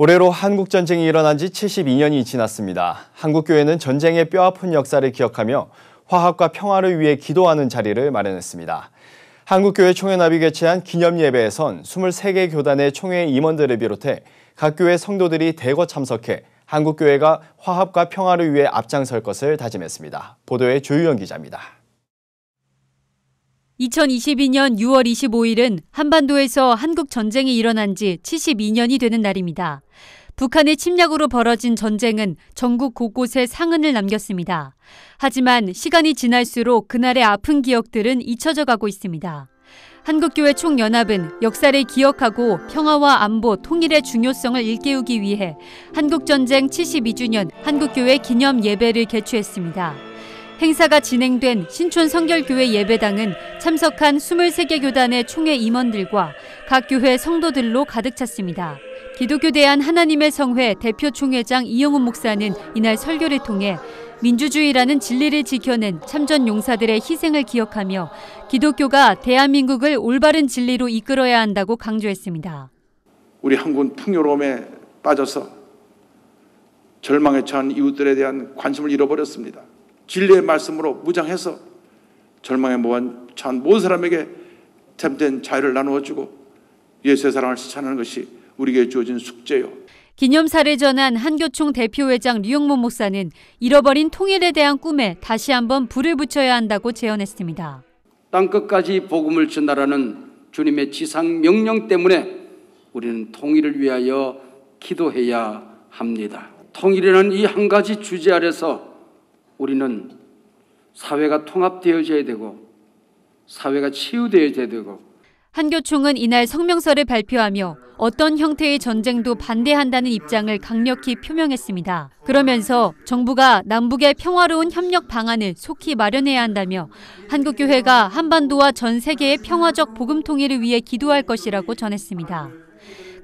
올해로 한국 전쟁이 일어난 지 72년이 지났습니다. 한국 교회는 전쟁의 뼈아픈 역사를 기억하며 화합과 평화를 위해 기도하는 자리를 마련했습니다. 한국교회 총회납이 개최한 기념예배에선 23개 교단의 총회 임원들을 비롯해 각 교회 성도들이 대거 참석해 한국교회가 화합과 평화를 위해 앞장설 것을 다짐했습니다. 보도에 조유연 기자입니다. 2022년 6월 25일은 한반도에서 한국 전쟁이 일어난 지 72년이 되는 날입니다. 북한의 침략으로 벌어진 전쟁은 전국 곳곳에 상흔을 남겼습니다. 하지만 시간이 지날수록 그날의 아픈 기억들은 잊혀져 가고 있습니다. 한국교회 총연합은 역사를 기억하고 평화와 안보, 통일의 중요성을 일깨우기 위해 한국전쟁 72주년 한국교회 기념 예배를 개최했습니다. 행사가 진행된 신촌 성결교회 예배당은 참석한 23개 교단의 총회 임원들과 각 교회 성도들로 가득 찼습니다. 기독교 대한 하나님의 성회 대표 총회장 이영훈 목사는 이날 설교를 통해 민주주의라는 진리를 지켜낸 참전 용사들의 희생을 기억하며 기독교가 대한민국을 올바른 진리로 이끌어야 한다고 강조했습니다. 우리 한군 풍요로움에 빠져서 절망에 처한 이웃들에 대한 관심을 잃어버렸습니다. 진리의 말씀으로 무장해서 절망에 모한 찬 모든 사람에게 템된 자유를 나누어 주고 예수의 사랑을 실천하는 것이 우리에게 주어진 숙제요. 기념사를 전한 한교총 대표회장 류영모 목사는 잃어버린 통일에 대한 꿈에 다시 한번 불을 붙여야 한다고 제언했습니다. 땅 끝까지 복음을 전달하는 주님의 지상 명령 때문에 우리는 통일을 위하여 기도해야 합니다. 통일이라는 이 한 가지 주제 아래서 우리는 사회가 통합되어져야 되고 사회가 치유되어져야 되고 한교총은 이날 성명서를 발표하며 어떤 형태의 전쟁도 반대한다는 입장을 강력히 표명했습니다. 그러면서 정부가 남북의 평화로운 협력 방안을 속히 마련해야 한다며 한국교회가 한반도와 전 세계의 평화적 복음 통일을 위해 기도할 것이라고 전했습니다.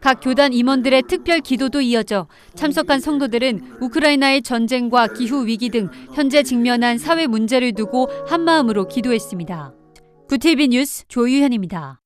각 교단 임원들의 특별 기도도 이어져 참석한 성도들은 우크라이나의 전쟁과 기후 위기 등 현재 직면한 사회 문제를 두고 한마음으로 기도했습니다. 구티비 뉴스 조유현입니다.